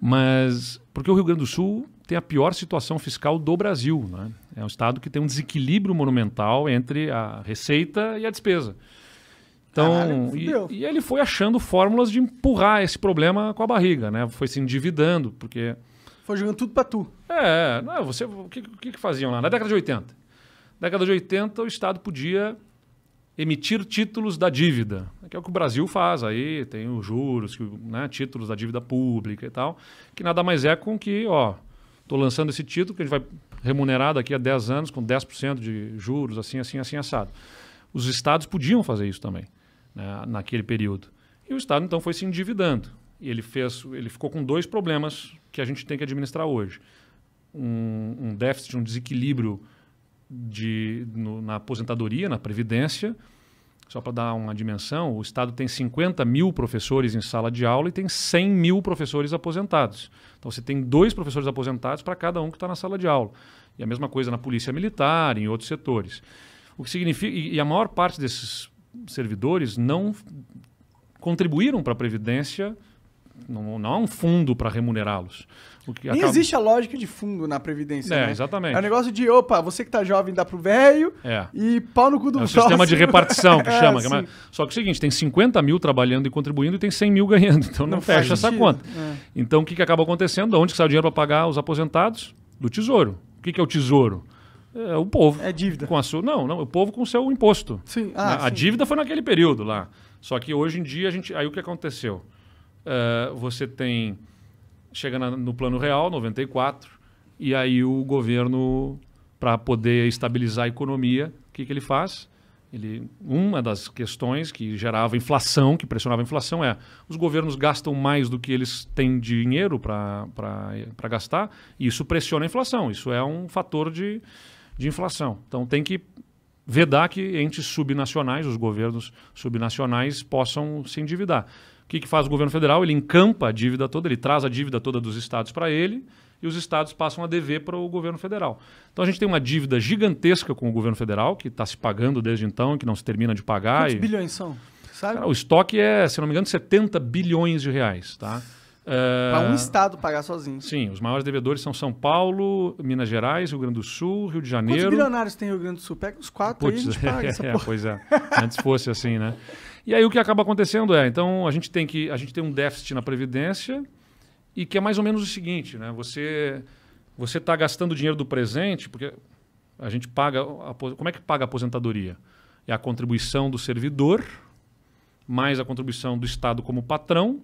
Mas porque o Rio Grande do Sul tem a pior situação fiscal do Brasil. Né? É um estado que tem um desequilíbrio monumental entre a receita e a despesa. Então, Caralho, e, e, ele foi achando fórmulas de empurrar esse problema com a barriga, né? Foi se endividando, porque. Foi jogando tudo para tu. É, não, você, o que, que faziam lá? Na década de 80. Na década de 80, o Estado podia emitir títulos da dívida, que é o que o Brasil faz. Aí tem os juros, né, títulos da dívida pública e tal, que nada mais é com que, ó, estou lançando esse título que a gente vai remunerar daqui a 10 anos com 10% de juros, assim, assim, assim, assado. Os estados podiam fazer isso também, né, naquele período. E o estado, então, foi se endividando. E ele, fez, ele ficou com dois problemas que a gente tem que administrar hoje. Um, um déficit, um desequilíbrio de, no, na aposentadoria, na Previdência. Só para dar uma dimensão, o Estado tem 50 mil professores em sala de aula e tem 100 mil professores aposentados. Então você tem dois professores aposentados para cada um que está na sala de aula. E a mesma coisa na Polícia Militar, em outros setores. O que significa. E, e a maior parte desses servidores não contribuíram para a Previdência não, não um fundo para remunerá-los. Nem existe a lógica de fundo na Previdência. É, né? exatamente. É um negócio de, opa, você que está jovem dá pro velho é. e pau no cu do É um sistema de repartição que é, chama. É, que Só que é o seguinte, tem 50 mil trabalhando e contribuindo e tem 100 mil ganhando. Então não, não fecha essa conta. Né? Então o que, que acaba acontecendo? De onde sai o dinheiro para pagar os aposentados? Do Tesouro. O que, que é o Tesouro? É o povo. É dívida. Com a sua, não, não, o povo com o seu imposto. Sim. Né? Ah, a, sim. a dívida foi naquele período lá. Só que hoje em dia a gente. Aí o que aconteceu? Uh, você tem. Chega na, no plano real, 94, e aí o governo, para poder estabilizar a economia, o que, que ele faz? Ele, uma das questões que gerava inflação, que pressionava a inflação, é os governos gastam mais do que eles têm dinheiro para gastar, e isso pressiona a inflação. Isso é um fator de, de inflação. Então tem que vedar que entes subnacionais, os governos subnacionais, possam se endividar. O que, que faz o governo federal? Ele encampa a dívida toda, ele traz a dívida toda dos estados para ele e os estados passam a dever para o governo federal. Então a gente tem uma dívida gigantesca com o governo federal, que está se pagando desde então, que não se termina de pagar. Quantos e... bilhões são? Sabe? Cara, o estoque é, se não me engano, 70 bilhões de reais. Tá? É para um estado pagar sozinho. Sim, os maiores devedores são São Paulo, Minas Gerais, Rio Grande do Sul, Rio de Janeiro. Quantos bilionários tem Rio Grande do Sul? Pega os quatro Puts, aí a gente paga é, essa porra. É, pois é, antes fosse assim, né? E aí o que acaba acontecendo é, então a gente tem que a gente tem um déficit na previdência e que é mais ou menos o seguinte, né? Você você está gastando dinheiro do presente porque a gente paga como é que paga a aposentadoria? É a contribuição do servidor mais a contribuição do Estado como patrão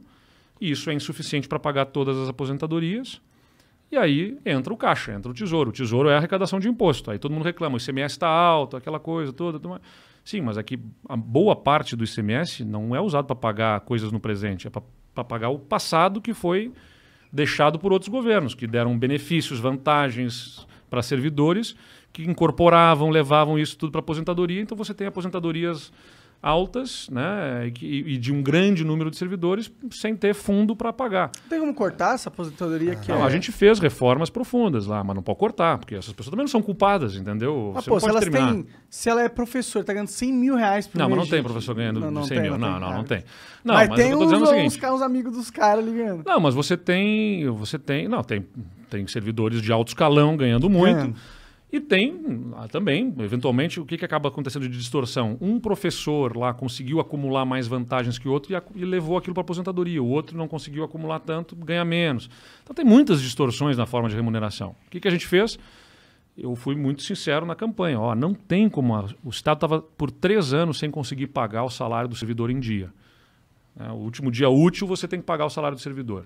e isso é insuficiente para pagar todas as aposentadorias. E aí entra o caixa, entra o tesouro. O tesouro é a arrecadação de imposto. Aí todo mundo reclama, o ICMS está alto, aquela coisa toda. Tudo mais. Sim, mas aqui a boa parte do ICMS não é usado para pagar coisas no presente, é para pagar o passado que foi deixado por outros governos, que deram benefícios, vantagens para servidores, que incorporavam, levavam isso tudo para aposentadoria. Então você tem aposentadorias altas né, e, de um grande número de servidores sem ter fundo para pagar. Não tem como cortar essa aposentadoria ah. que não, é... A gente fez reformas profundas lá, mas não pode cortar, porque essas pessoas também não são culpadas, entendeu? Ah, pô, se, elas terminar. Têm, se ela é professor, está ganhando 100 mil reais por Não, mas não gente. tem professor ganhando não, não 100 tem, mil. Não, não, não, tem. Não, mas, mas tem uns, o Uns, uns amigos dos caras ligando. Não, mas você tem. Você tem. Não, tem, tem servidores de alto escalão ganhando muito. É. E tem ah, também, eventualmente, o que, que acaba acontecendo de distorção. Um professor lá conseguiu acumular mais vantagens que o outro e, e levou aquilo para aposentadoria. O outro não conseguiu acumular tanto, ganha menos. Então tem muitas distorções na forma de remuneração. O que, que a gente fez? Eu fui muito sincero na campanha. Ó, não tem como. A, o Estado estava por três anos sem conseguir pagar o salário do servidor em dia. É, o último dia útil você tem que pagar o salário do servidor.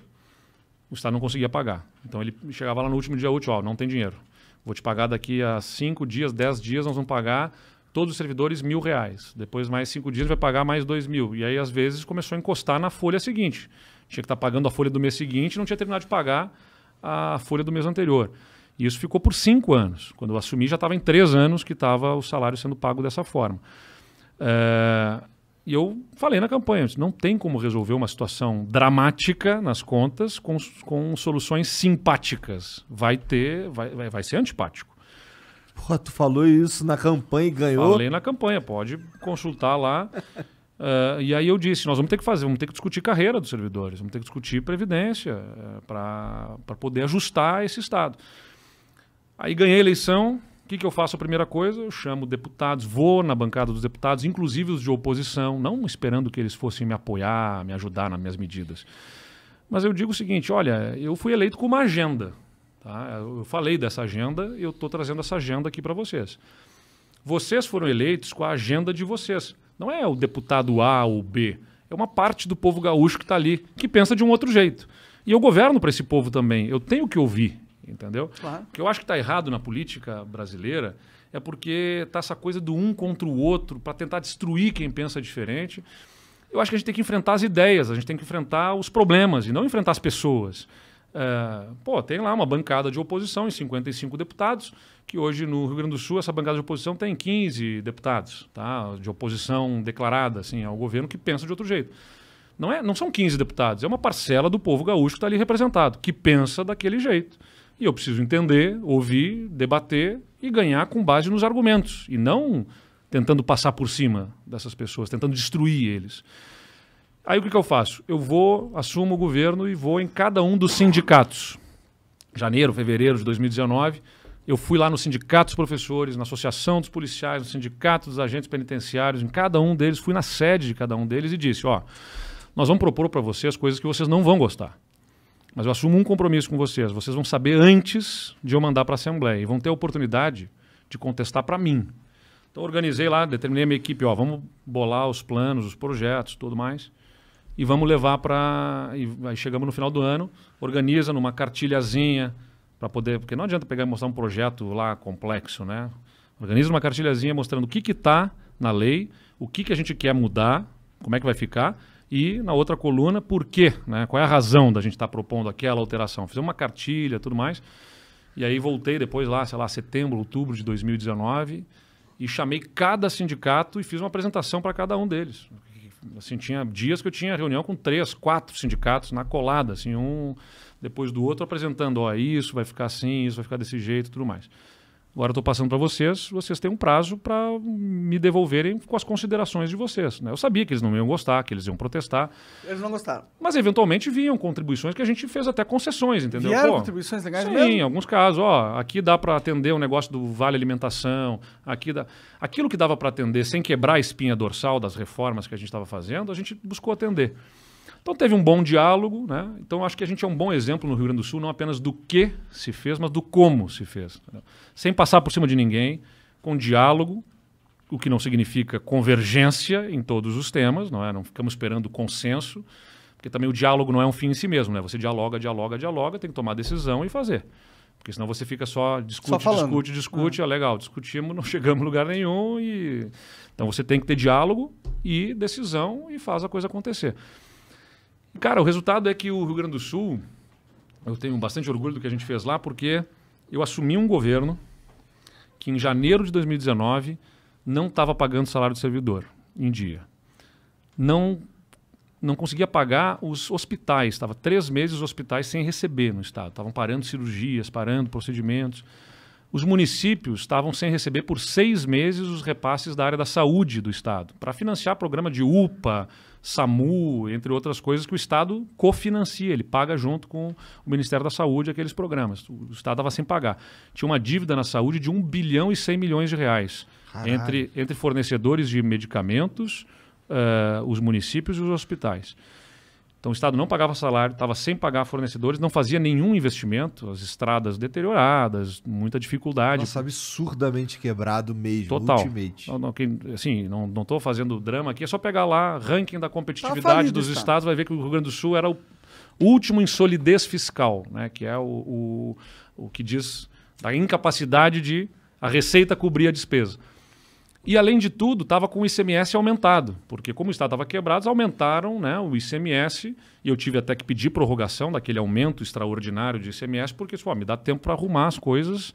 O Estado não conseguia pagar. Então ele chegava lá no último dia útil, ó, não tem dinheiro. Vou te pagar daqui a 5 dias, 10 dias, nós vamos pagar todos os servidores mil reais. Depois, mais cinco dias, vai pagar mais dois mil. E aí, às vezes, começou a encostar na folha seguinte. Tinha que estar tá pagando a folha do mês seguinte não tinha terminado de pagar a folha do mês anterior. E isso ficou por cinco anos. Quando eu assumi, já estava em três anos que estava o salário sendo pago dessa forma. É... E eu falei na campanha, não tem como resolver uma situação dramática nas contas com, com soluções simpáticas. Vai ter, vai, vai, vai ser antipático. Pô, tu falou isso na campanha e ganhou? Falei na campanha, pode consultar lá. uh, e aí eu disse, nós vamos ter que fazer, vamos ter que discutir carreira dos servidores, vamos ter que discutir previdência uh, eh, para poder ajustar esse Estado. Aí ganhei a eleição, o que, que eu faço a primeira coisa? Eu chamo deputados, vou na bancada dos deputados, inclusive os de oposição, não esperando que eles fossem me apoiar, me ajudar nas minhas medidas. Mas eu digo o seguinte: olha, eu fui eleito com uma agenda. Tá? Eu falei dessa agenda e eu estou trazendo essa agenda aqui para vocês. Vocês foram eleitos com a agenda de vocês. Não é o deputado A ou B. É uma parte do povo gaúcho que está ali, que pensa de um outro jeito. E eu governo para esse povo também. Eu tenho que ouvir entendeu? Claro. O que eu acho que está errado na política brasileira é porque está essa coisa do um contra o outro para tentar destruir quem pensa diferente. Eu acho que a gente tem que enfrentar as ideias, a gente tem que enfrentar os problemas e não enfrentar as pessoas. É, pô, tem lá uma bancada de oposição em 55 deputados, que hoje no Rio Grande do Sul essa bancada de oposição tem 15 deputados, tá? De oposição declarada assim ao governo que pensa de outro jeito. Não é, não são 15 deputados, é uma parcela do povo gaúcho que está ali representado, que pensa daquele jeito. E eu preciso entender, ouvir, debater e ganhar com base nos argumentos e não tentando passar por cima dessas pessoas, tentando destruir eles. Aí o que, que eu faço? Eu vou, assumo o governo e vou em cada um dos sindicatos. Janeiro, fevereiro de 2019, eu fui lá no sindicato dos professores, na associação dos policiais, no sindicato dos agentes penitenciários, em cada um deles, fui na sede de cada um deles e disse: ó, nós vamos propor para vocês coisas que vocês não vão gostar. Mas eu assumo um compromisso com vocês. Vocês vão saber antes de eu mandar para a Assembleia e vão ter a oportunidade de contestar para mim. Então organizei lá, determinei a minha equipe, ó, vamos bolar os planos, os projetos, tudo mais. E vamos levar para. Aí chegamos no final do ano, organiza numa cartilhazinha para poder. Porque não adianta pegar e mostrar um projeto lá complexo, né? Organiza uma cartilhazinha mostrando o que está na lei, o que, que a gente quer mudar, como é que vai ficar e na outra coluna, por quê? Né? Qual é a razão da gente estar tá propondo aquela alteração? Fizemos uma cartilha tudo mais. E aí voltei depois lá, sei lá, setembro, outubro de 2019 e chamei cada sindicato e fiz uma apresentação para cada um deles. Assim, tinha dias que eu tinha reunião com três, quatro sindicatos na colada, assim, um depois do outro apresentando, ó, isso vai ficar assim, isso vai ficar desse jeito, tudo mais. Agora estou passando para vocês, vocês têm um prazo para me devolverem com as considerações de vocês. Né? Eu sabia que eles não iam gostar, que eles iam protestar. Eles não gostaram. Mas eventualmente vinham contribuições que a gente fez até concessões, entendeu? Vieram Pô, contribuições legais sim, mesmo? em alguns casos. Ó, aqui dá para atender o um negócio do vale alimentação, aqui dá... aquilo que dava para atender sem quebrar a espinha dorsal das reformas que a gente estava fazendo, a gente buscou atender. Então teve um bom diálogo, né? Então acho que a gente é um bom exemplo no Rio Grande do Sul, não apenas do que se fez, mas do como se fez. Entendeu? Sem passar por cima de ninguém, com diálogo, o que não significa convergência em todos os temas, não é? Não ficamos esperando consenso, porque também o diálogo não é um fim em si mesmo, né? Você dialoga, dialoga, dialoga, tem que tomar decisão e fazer. Porque senão você fica só discute, só discute, discute, é. é. legal, discutimos, não chegamos a lugar nenhum e então você tem que ter diálogo e decisão e faz a coisa acontecer. Cara, o resultado é que o Rio Grande do Sul, eu tenho bastante orgulho do que a gente fez lá, porque eu assumi um governo que em janeiro de 2019 não estava pagando salário do servidor em dia. Não não conseguia pagar os hospitais, estava três meses os hospitais sem receber no estado, estavam parando cirurgias, parando procedimentos. Os municípios estavam sem receber por seis meses os repasses da área da saúde do estado para financiar programa de UPA, SAMU, entre outras coisas, que o Estado cofinancia, ele paga junto com o Ministério da Saúde aqueles programas. O Estado estava sem pagar. Tinha uma dívida na saúde de 1 bilhão e 100 milhões de reais entre, entre fornecedores de medicamentos, uh, os municípios e os hospitais. Então o Estado não pagava salário, estava sem pagar fornecedores, não fazia nenhum investimento, as estradas deterioradas, muita dificuldade. Nossa, absurdamente quebrado mesmo, Total. ultimate. Não, não, assim, não estou fazendo drama aqui, é só pegar lá ranking da competitividade tá dos tá. estados, vai ver que o Rio Grande do Sul era o último em solidez fiscal, né, que é o, o, o que diz da incapacidade de a receita cobrir a despesa. E, além de tudo, estava com o ICMS aumentado, porque como o Estado estava quebrado, aumentaram né, o ICMS e eu tive até que pedir prorrogação daquele aumento extraordinário de ICMS, porque isso me dá tempo para arrumar as coisas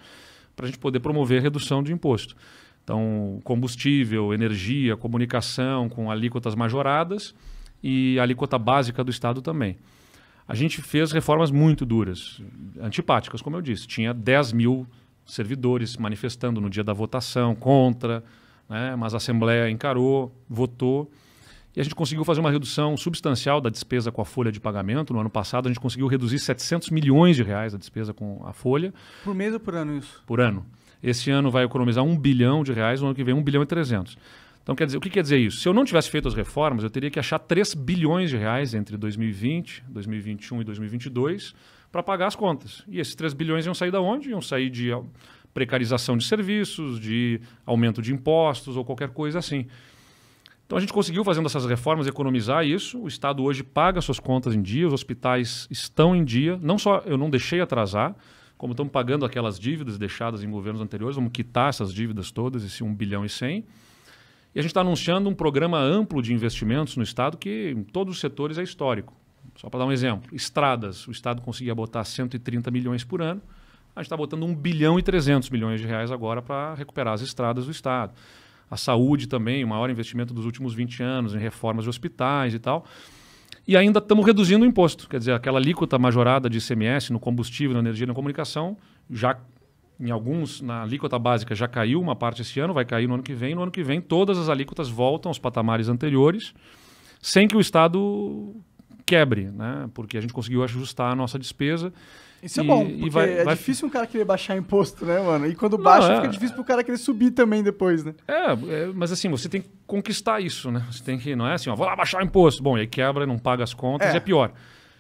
para a gente poder promover a redução de imposto. Então, combustível, energia, comunicação com alíquotas majoradas e alíquota básica do Estado também. A gente fez reformas muito duras, antipáticas, como eu disse. Tinha 10 mil servidores manifestando no dia da votação contra né? mas a Assembleia encarou, votou, e a gente conseguiu fazer uma redução substancial da despesa com a folha de pagamento. No ano passado, a gente conseguiu reduzir 700 milhões de reais a despesa com a folha. Por mês ou por ano isso? Por ano. Esse ano vai economizar 1 bilhão de reais, no ano que vem 1 bilhão e 300. Então, quer dizer, o que quer dizer isso? Se eu não tivesse feito as reformas, eu teria que achar 3 bilhões de reais entre 2020, 2021 e 2022 para pagar as contas. E esses 3 bilhões iam sair da onde? Iam sair de precarização de serviços, de aumento de impostos ou qualquer coisa assim. Então a gente conseguiu, fazendo essas reformas, economizar isso. O Estado hoje paga suas contas em dia, os hospitais estão em dia. Não só eu não deixei atrasar, como estamos pagando aquelas dívidas deixadas em governos anteriores, vamos quitar essas dívidas todas, esse 1 bilhão e 100. E a gente está anunciando um programa amplo de investimentos no Estado que em todos os setores é histórico. Só para dar um exemplo, estradas, o Estado conseguia botar 130 milhões por ano. A gente está botando 1 bilhão e 300 milhões de reais agora para recuperar as estradas do Estado. A saúde também, o maior investimento dos últimos 20 anos em reformas de hospitais e tal. E ainda estamos reduzindo o imposto. Quer dizer, aquela alíquota majorada de ICMS no combustível, na energia e na comunicação, já em alguns, na alíquota básica já caiu uma parte esse ano, vai cair no ano que vem. No ano que vem, todas as alíquotas voltam aos patamares anteriores, sem que o Estado quebre, né? porque a gente conseguiu ajustar a nossa despesa isso é e, é bom, porque vai, é vai... difícil um cara querer baixar imposto, né, mano? E quando baixa, não, é... fica difícil pro cara querer subir também depois, né? É, é, mas assim, você tem que conquistar isso, né? Você tem que, não é assim, ó, vou lá baixar imposto. Bom, e aí quebra, não paga as contas, é, é pior.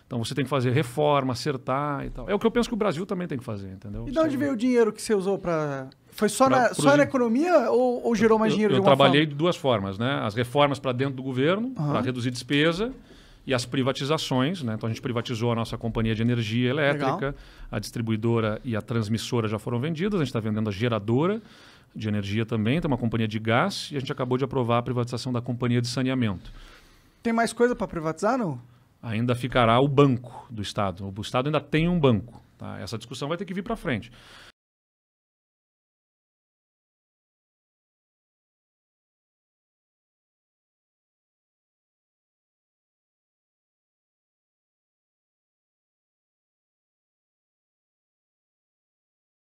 Então você tem que fazer reforma, acertar e tal. É o que eu penso que o Brasil também tem que fazer, entendeu? E de onde é veio o dinheiro que você usou para. Foi só, pra, na, só na economia ou, ou gerou mais dinheiro eu, de Eu trabalhei forma? de duas formas, né? As reformas para dentro do governo, uhum. para reduzir despesa e as privatizações. Né? Então a gente privatizou a nossa companhia de energia elétrica, Legal. a distribuidora e a transmissora já foram vendidas, a gente está vendendo a geradora de energia também, tem uma companhia de gás e a gente acabou de aprovar a privatização da companhia de saneamento. Tem mais coisa para privatizar, não? Ainda ficará o banco do Estado. O Estado ainda tem um banco. Tá? Essa discussão vai ter que vir para frente.